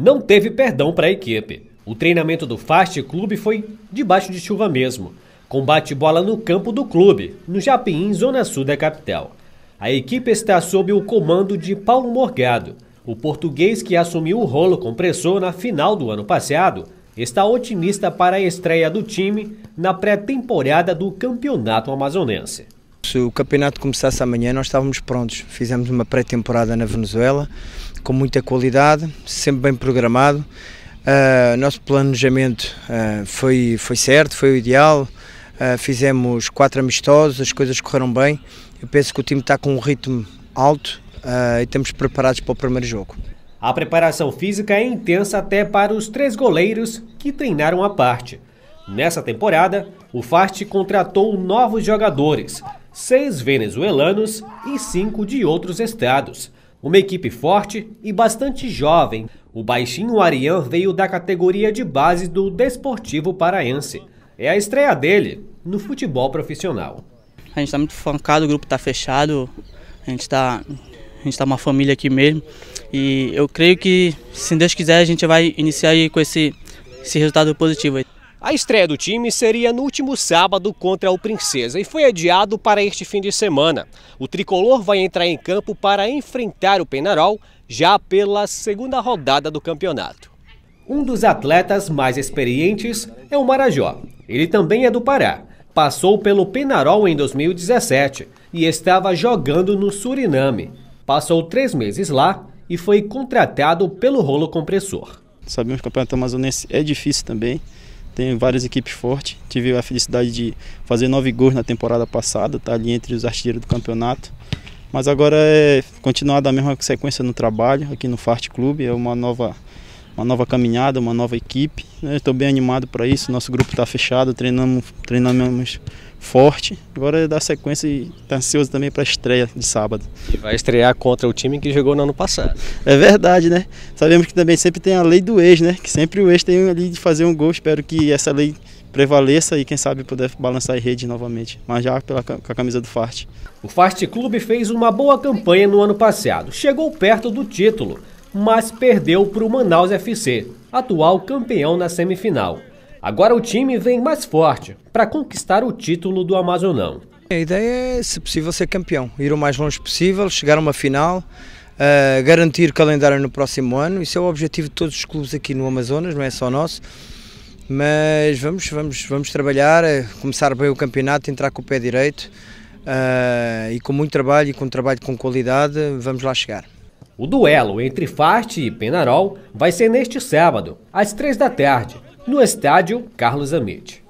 não teve perdão para a equipe. O treinamento do Fast Clube foi debaixo de chuva mesmo. Combate bola no campo do clube, no Japim, zona sul da capital. A equipe está sob o comando de Paulo Morgado. O português que assumiu o rolo compressor na final do ano passado está otimista para a estreia do time na pré-temporada do Campeonato Amazonense. Se o campeonato começasse amanhã, nós estávamos prontos. Fizemos uma pré-temporada na Venezuela, com muita qualidade, sempre bem programado. Uh, nosso planejamento uh, foi, foi certo, foi o ideal. Uh, fizemos quatro amistosos, as coisas correram bem. Eu penso que o time está com um ritmo alto e estamos preparados para o primeiro jogo. A preparação física é intensa até para os três goleiros que treinaram à parte. Nessa temporada, o FAST contratou novos jogadores, seis venezuelanos e cinco de outros estados. Uma equipe forte e bastante jovem. O baixinho Arian veio da categoria de base do Desportivo Paraense. É a estreia dele no futebol profissional. A gente está muito focado, o grupo está fechado, a gente está a gente está uma família aqui mesmo. E eu creio que, se Deus quiser, a gente vai iniciar aí com esse, esse resultado positivo. Aí. A estreia do time seria no último sábado contra o Princesa e foi adiado para este fim de semana. O tricolor vai entrar em campo para enfrentar o Penarol já pela segunda rodada do campeonato. Um dos atletas mais experientes é o Marajó. Ele também é do Pará. Passou pelo Penarol em 2017 e estava jogando no Suriname. Passou três meses lá e foi contratado pelo rolo compressor. Sabemos que o campeonato amazonense é difícil também tem várias equipes fortes. Tive a felicidade de fazer nove gols na temporada passada, tá ali entre os artilheiros do campeonato. Mas agora é continuar da mesma sequência no trabalho aqui no Farte Clube, é uma nova uma nova caminhada, uma nova equipe. Estou né? bem animado para isso. Nosso grupo está fechado, treinamos, treinamos forte. Agora é dar sequência e está ansioso também para a estreia de sábado. E vai estrear contra o time que jogou no ano passado. É verdade, né? Sabemos que também sempre tem a lei do ex, né? Que sempre o ex tem ali de fazer um gol. Espero que essa lei prevaleça e quem sabe puder balançar em rede novamente, mas já pela, com a camisa do Fast. O Fast Clube fez uma boa campanha no ano passado, chegou perto do título, mas perdeu para o Manaus FC, atual campeão na semifinal. Agora o time vem mais forte para conquistar o título do Amazonão. A ideia é, se possível, ser campeão, ir o mais longe possível, chegar a uma final, uh, garantir calendário no próximo ano. Isso é o objetivo de todos os clubes aqui no Amazonas, não é só nosso. Mas vamos, vamos, vamos trabalhar, eh, começar bem o campeonato, entrar com o pé direito uh, e com muito trabalho e com trabalho com qualidade, vamos lá chegar. O duelo entre Fast e Penarol vai ser neste sábado, às três da tarde, no estádio Carlos Amit.